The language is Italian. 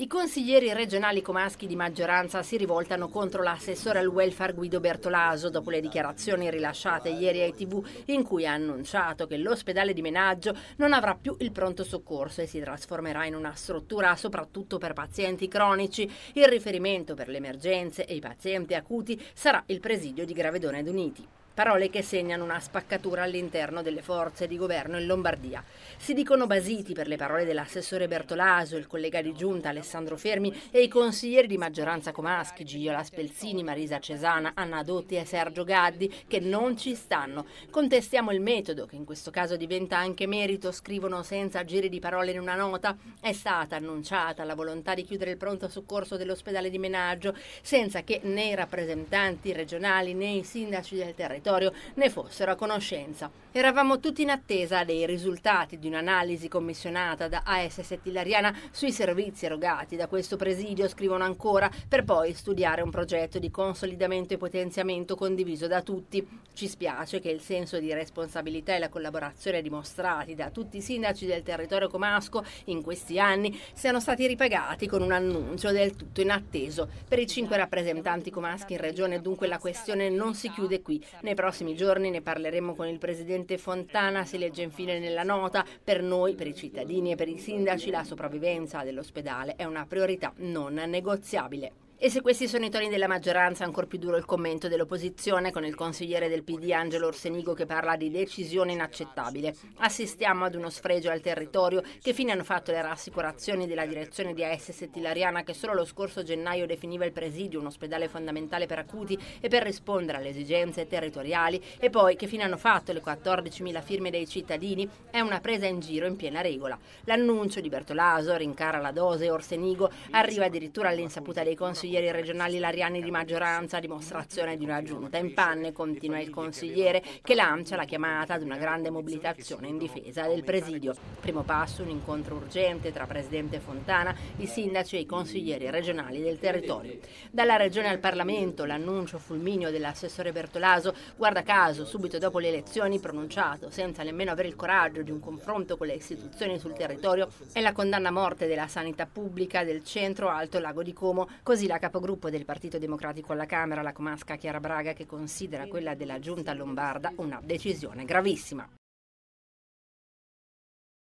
I consiglieri regionali comaschi di maggioranza si rivoltano contro l'assessore al welfare Guido Bertolaso dopo le dichiarazioni rilasciate ieri ai tv in cui ha annunciato che l'ospedale di Menaggio non avrà più il pronto soccorso e si trasformerà in una struttura soprattutto per pazienti cronici. Il riferimento per le emergenze e i pazienti acuti sarà il presidio di Gravedone ed Uniti parole che segnano una spaccatura all'interno delle forze di governo in Lombardia. Si dicono basiti per le parole dell'assessore Bertolaso, il collega di giunta Alessandro Fermi e i consiglieri di maggioranza Comaschi, Giola Spelzini, Marisa Cesana, Anna Dotti e Sergio Gaddi, che non ci stanno. Contestiamo il metodo, che in questo caso diventa anche merito, scrivono senza giri di parole in una nota. È stata annunciata la volontà di chiudere il pronto soccorso dell'ospedale di Menaggio, senza che né i rappresentanti regionali né i sindaci del territorio territorio ne fossero a conoscenza. Eravamo tutti in attesa dei risultati di un'analisi commissionata da ASS Tilariana sui servizi erogati da questo presidio, scrivono ancora, per poi studiare un progetto di consolidamento e potenziamento condiviso da tutti. Ci spiace che il senso di responsabilità e la collaborazione dimostrati da tutti i sindaci del territorio comasco in questi anni siano stati ripagati con un annuncio del tutto inatteso. Per i cinque rappresentanti comaschi in regione dunque la questione non si chiude qui. Nei prossimi giorni ne parleremo con il presidente Fontana, si legge infine nella nota, per noi, per i cittadini e per i sindaci la sopravvivenza dell'ospedale è una priorità non negoziabile. E se questi sono i toni della maggioranza, ancora più duro il commento dell'opposizione con il consigliere del PD Angelo Orsenigo che parla di decisione inaccettabile. Assistiamo ad uno sfregio al territorio che fine hanno fatto le rassicurazioni della direzione di ASS Tilariana che solo lo scorso gennaio definiva il presidio un ospedale fondamentale per acuti e per rispondere alle esigenze territoriali e poi che fine hanno fatto le 14.000 firme dei cittadini è una presa in giro in piena regola. L'annuncio di Bertolaso, rincara la dose, Orsenigo, arriva addirittura all'insaputa dei consiglieri consiglieri regionali lariani di maggioranza, dimostrazione di una giunta in panne, continua il consigliere, che lancia la chiamata ad una grande mobilitazione in difesa del presidio. Primo passo un incontro urgente tra Presidente Fontana, i sindaci e i consiglieri regionali del territorio. Dalla Regione al Parlamento l'annuncio fulminio dell'assessore Bertolaso, guarda caso, subito dopo le elezioni pronunciato, senza nemmeno avere il coraggio di un confronto con le istituzioni sul territorio, è la condanna a morte della sanità pubblica del centro Alto Lago di Como, così la la capogruppo del Partito Democratico alla Camera, la comasca Chiara Braga, che considera quella della giunta lombarda una decisione gravissima.